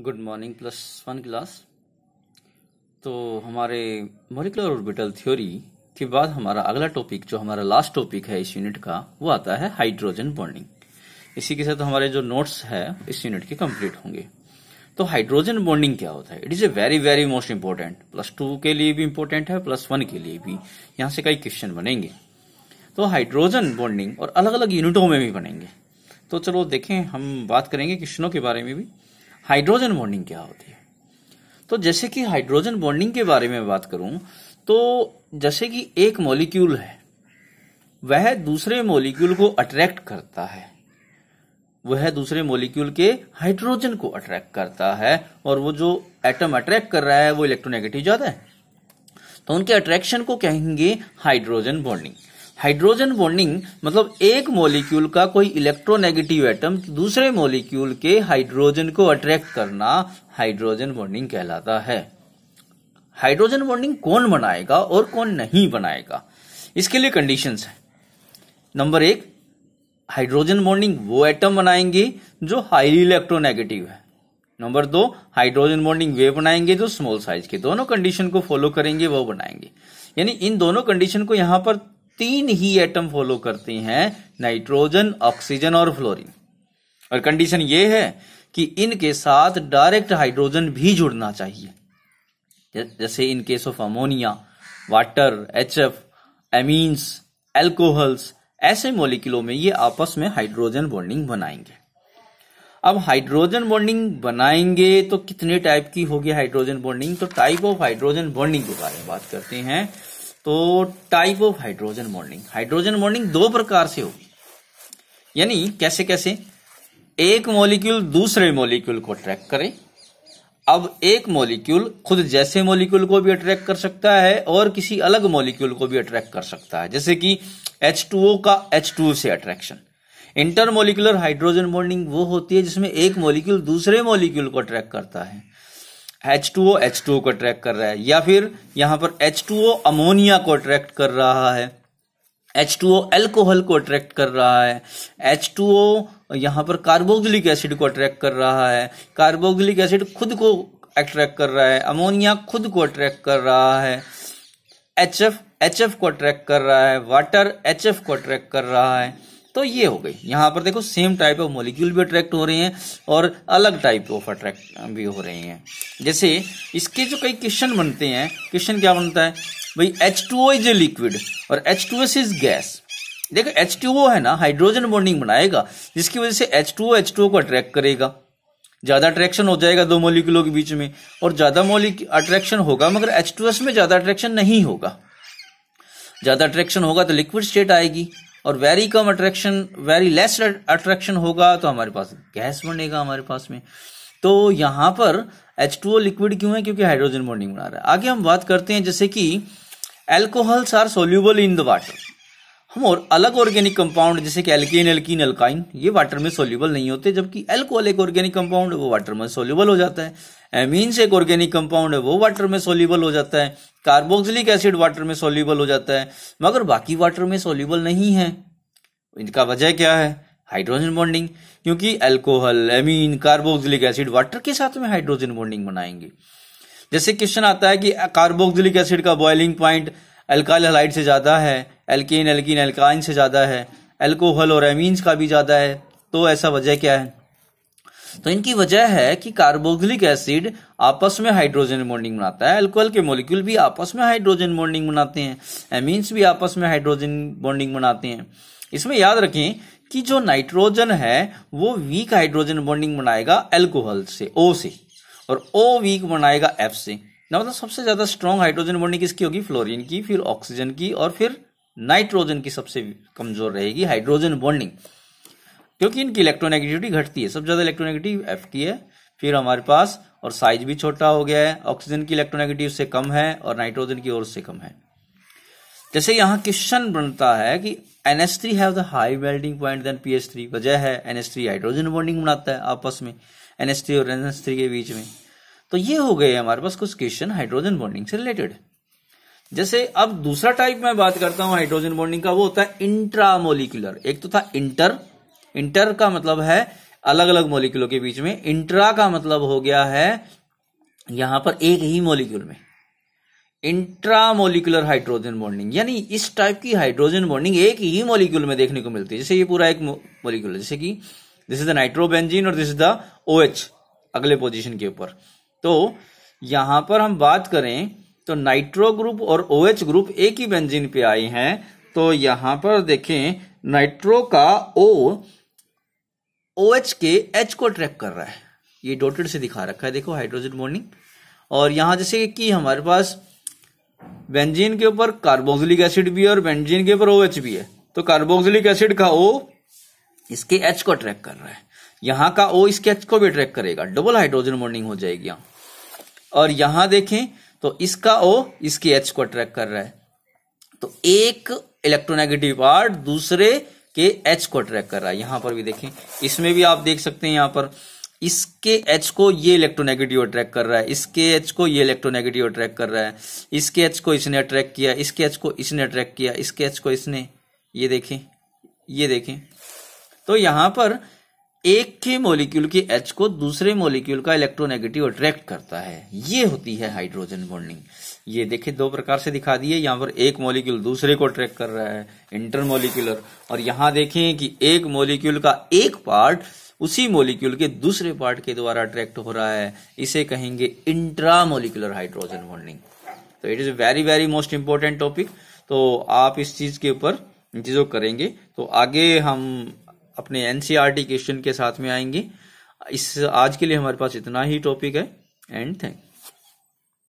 good morning plus one class तो हमारे molecular orbital theory के बाद हमारा अगला टॉपिक जो हमारा लास्ट टॉपिक है इस यूनिट का वो आता है हाइड्रोजन बॉन्डिंग इसी के साथ हमारे जो नोट्स है इस यूनिट के कंप्लीट होंगे तो हाइड्रोजन बॉन्डिंग क्या होता है it is a very very most important plus two के लिए भी इंपॉर्टेंट है प्लस वन के लिए भी यहाँ से कई क्वेश्चन बनेंगे तो हाइड्रोजन बॉन्डिंग और अलग अलग यूनिटों में भी बनेंगे तो चलो देखें हम बात करेंगे क्वेश्चनों के बारे में भी हाइड्रोजन बॉन्डिंग क्या होती है तो जैसे कि हाइड्रोजन बॉन्डिंग के बारे में बात करूं तो जैसे कि एक मॉलिक्यूल है वह दूसरे मॉलिक्यूल को अट्रैक्ट करता है वह दूसरे मॉलिक्यूल के हाइड्रोजन को अट्रैक्ट करता है और वो जो एटम अट्रैक्ट कर रहा है वो इलेक्ट्रोनेगेटिव ज्यादा है तो उनके अट्रैक्शन को कहेंगे हाइड्रोजन बॉन्डिंग हाइड्रोजन बॉन्डिंग मतलब एक मॉलिक्यूल का कोई इलेक्ट्रोनेगेटिव एटम दूसरे मॉलिक्यूल के हाइड्रोजन को अट्रैक्ट करना हाइड्रोजन बॉन्डिंग कहलाता है हाइड्रोजन बॉन्डिंग कौन बनाएगा और कौन नहीं बनाएगा इसके लिए कंडीशन है नंबर एक हाइड्रोजन बॉन्डिंग वो एटम बनाएंगे जो हाईली इलेक्ट्रोनेगेटिव है नंबर दो हाइड्रोजन बॉन्डिंग वे बनाएंगे जो स्मॉल साइज के दोनों कंडीशन को फॉलो करेंगे वो बनाएंगे यानी इन दोनों कंडीशन को यहां पर तीन ही एटम फॉलो करते हैं नाइट्रोजन ऑक्सीजन और फ्लोरीन और कंडीशन ये है कि इनके साथ डायरेक्ट हाइड्रोजन भी जुड़ना चाहिए जैसे in case of ammonia water H F amines alcohols ऐसे मोलिकुलों में ये आपस में हाइड्रोजन बॉन्डिंग बनाएंगे अब हाइड्रोजन बॉन्डिंग बनाएंगे तो कितने टाइप की होगी हाइड्रोजन बॉन्डिंग तो टाइप ऑफ हाइड्रोजन बॉन्डिंग के बारे में बात करते हैं तो type of hydrogen bonding hydrogen bonding दो प्रकार से होगी यानी कैसे कैसे एक मॉलिक्यूल दूसरे मॉलिक्यूल को अट्रैक्ट करे अब एक मॉलिक्यूल खुद जैसे मॉलिक्यूल को भी अट्रैक्ट कर सकता है और किसी अलग मॉलिक्यूल को भी अट्रैक्ट कर सकता है जैसे कि H2O का H2O से अट्रैक्शन इंटरमोलिकुलर हाइड्रोजन बॉन्डिंग वो होती है जिसमें एक मॉलिक्यूल दूसरे मॉलिक्यूल को अट्रैक्ट करता है H two O H two O को अट्रैक्ट कर रहा है या फिर यहां पर एच टू ओ अमोनिया को अट्रैक्ट कर रहा है एच टू ओ एल्कोहल को अट्रैक्ट कर रहा है एच टू ओ यहां पर कार्बोगलिक एसिड को अट्रैक्ट कर रहा है कार्बोगलिक एसिड खुद को अट्रैक्ट कर रहा है अमोनिया खुद को अट्रैक्ट कर रहा है एच एफ एच एफ को अट्रैक्ट कर रहा है वाटर एच एफ को अट्रैक्ट कर रहा है तो ये हो गई यहाँ पर देखो सेम टाइप ऑफ मोलिक्यूल भी अट्रैक्ट हो रहे हैं और अलग टाइप ऑफ अट्रैक्ट भी हो रहे हैं जैसे इसके जो कई क्वेश्चन बनते हैं क्वेश्चन क्या बनता है भाई H two O is a liquid और H two S is gas देखो एच टू ओ है ना हाइड्रोजन बॉन्डिंग बनाएगा जिसकी वजह से H two O H two O को अट्रैक्ट करेगा ज्यादा अट्रैक्शन हो जाएगा दो मोलिकुलों के बीच में और ज्यादा मोलिक अट्रैक्शन होगा मगर एच टू एस में ज्यादा अट्रैक्शन नहीं होगा ज्यादा अट्रैक्शन होगा तो लिक्विड स्टेट आएगी और वेरी कम अट्रैक्शन वेरी लेस अट्रैक्शन होगा तो हमारे पास गैस बनेगा हमारे पास में तो यहां पर एच टू ओ लिक्विड क्यों है क्योंकि हाइड्रोजन बॉन्डिंग बना रहा है आगे हम बात करते हैं जैसे कि alcohols are soluble in the water हम और अलग ऑर्गेनिक कंपाउंड जैसे कि एल्किन एल्किन एल्काइन ये वाटर में सोल्यूबल नहीं होते जबकि एल्कोहल एक ऑर्गेनिक कंपाउंड वो वाटर में सोल्यूबल हो जाता है एमीन्स एक ऑर्गेनिक कंपाउंड है वो वाटर में सोल्यूबल हो जाता है कार्बोक्सिलिक एसिड वाटर में सोल्यूबल हो जाता है मगर बाकी वाटर में सोल्यूबल नहीं है इनका वजह क्या है हाइड्रोजन बॉन्डिंग क्योंकि alcohol amine carboxylic acid water के साथ में हाइड्रोजन बॉन्डिंग बनाएंगे जैसे क्वेश्चन आता है कि कार्बोक्सिलिक एसिड का बॉइलिंग पॉइंट एल्काइल हलाइड से ज्यादा है एल्केन एल्किन एल्काइन से ज्यादा है एल्कोहल और एमीन्स का भी ज्यादा है तो ऐसा वजह क्या है तो इनकी वजह है कि कार्बोक्लिक एसिड आपस में हाइड्रोजन बॉन्डिंग बनाता है अल्कोहल के मोलिक्यूल भी आपस में हाइड्रोजन बॉन्डिंग बनाते हैं एमीन्स भी आपस में हाइड्रोजन बॉन्डिंग बनाते हैं इसमें याद रखें कि जो नाइट्रोजन है वो वीक हाइड्रोजन बॉन्डिंग बनाएगा एल्कोहल से ओ से और ओ वीक बनाएगा एफ से ना मतलब सबसे ज्यादा स्ट्रॉन्ग हाइड्रोजन बॉन्डिंग किसकी होगी फ्लोरिन की फिर ऑक्सीजन की और फिर नाइट्रोजन की सबसे कमजोर रहेगी हाइड्रोजन बॉन्डिंग क्योंकि इनकी इलेक्ट्रोनेगेटिविटी घटती है सबसे ज्यादा इलेक्ट्रोनेगेटिव एफ की है फिर हमारे पास और साइज भी छोटा हो गया है ऑक्सीजन की इलेक्ट्रोनेगेटिव से कम है और नाइट्रोजन की ओर से कम है जैसे यहां क्वेश्चन बनता है कि NS three have the high melting point then PH three वजह है एनएस थ्री हाइड्रोजन बॉन्डिंग बनाता है आपस में एनएस थ्री और एनएस थ्री के बीच में तो ये हो गए हमारे पास कुछ क्वेश्चन हाइड्रोजन बॉन्डिंग से रिलेटेड जैसे अब दूसरा टाइप में बात करता हूं हाइड्रोजन बॉन्डिंग का वो होता है इंट्रामोलिकुलर एक तो था इंटर इंटर का मतलब है अलग अलग मोलिक्यूलों के बीच में इंट्रा का मतलब हो गया है यहां पर एक ही मोलिक्यूल में इंट्रा मोलिकुलर हाइड्रोजन बॉन्डिंग यानी इस टाइप की हाइड्रोजन बॉन्डिंग एक ही मोलिक्यूल में देखने को मिलती है जैसे ये पूरा एक मोलिक्यूल जैसे कि दिस इज द नाइट्रोबेंजीन और this is the O H अगले पोजिशन के ऊपर तो यहां पर हम बात करें तो नाइट्रो ग्रुप और ओ एच ग्रुप एक ही बेंजीन पे आए हैं तो यहां पर देखें नाइट्रो का ओ ओ OH के एच को ट्रैक कर रहा है ये डॉटेड से दिखा रखा है देखो हाइड्रोजन बॉन्डिंग और यहां जैसे कि हमारे पास बेंजीन के ऊपर कार्बोक्सिलिक एसिड भी है और बेंजीन के ऊपर ओ OH भी है तो कार्बोक्सिलिक एसिड का ओ इसके एच को ट्रैक कर रहा है यहां का ओ इसके एच को भी ट्रैक करेगा डबल हाइड्रोजन बॉन्डिंग हो जाएगी यहां और यहां देखें तो इसका ओ इसके एच को ट्रैक कर रहा है तो एक इलेक्ट्रोनेगेटिव पार्ट दूसरे के एच को अट्रैक्ट कर रहा है यहां पर भी देखें इसमें भी आप देख सकते हैं यहां पर इसके एच को ये इलेक्ट्रोनेगेटिव अट्रैक्ट कर रहा है इसके एच को ये इलेक्ट्रोनेगेटिव अट्रैक्ट कर रहा है इसके एच को इसने अट्रैक्ट किया इसके एच को इसने अट्रैक्ट किया इसके एच को इसने ये देखें ये देखें तो यहां पर एक के मॉलिक्यूल के एच को दूसरे मॉलिक्यूल का इलेक्ट्रोनेगेटिव अट्रैक्ट करता है ये होती है हाइड्रोजन बॉन्डिंग ये देखिए दो प्रकार से दिखा दिए यहां पर एक मॉलिक्यूल दूसरे को अट्रैक्ट कर रहा है इंटर मोलिक्यूलर और यहां देखें कि एक मॉलिक्यूल का एक पार्ट उसी मॉलिक्यूल के दूसरे पार्ट के द्वारा अट्रैक्ट हो रहा है इसे कहेंगे इंट्रामोलिकुलर हाइड्रोजन बॉन्डिंग तो it is very very most important topic तो आप इस चीज के ऊपर चीजों करेंगे तो आगे हम अपने एनसीआरटी क्वेश्चन e के साथ में आएंगे इस आज के लिए हमारे पास इतना ही टॉपिक है एंड थैंक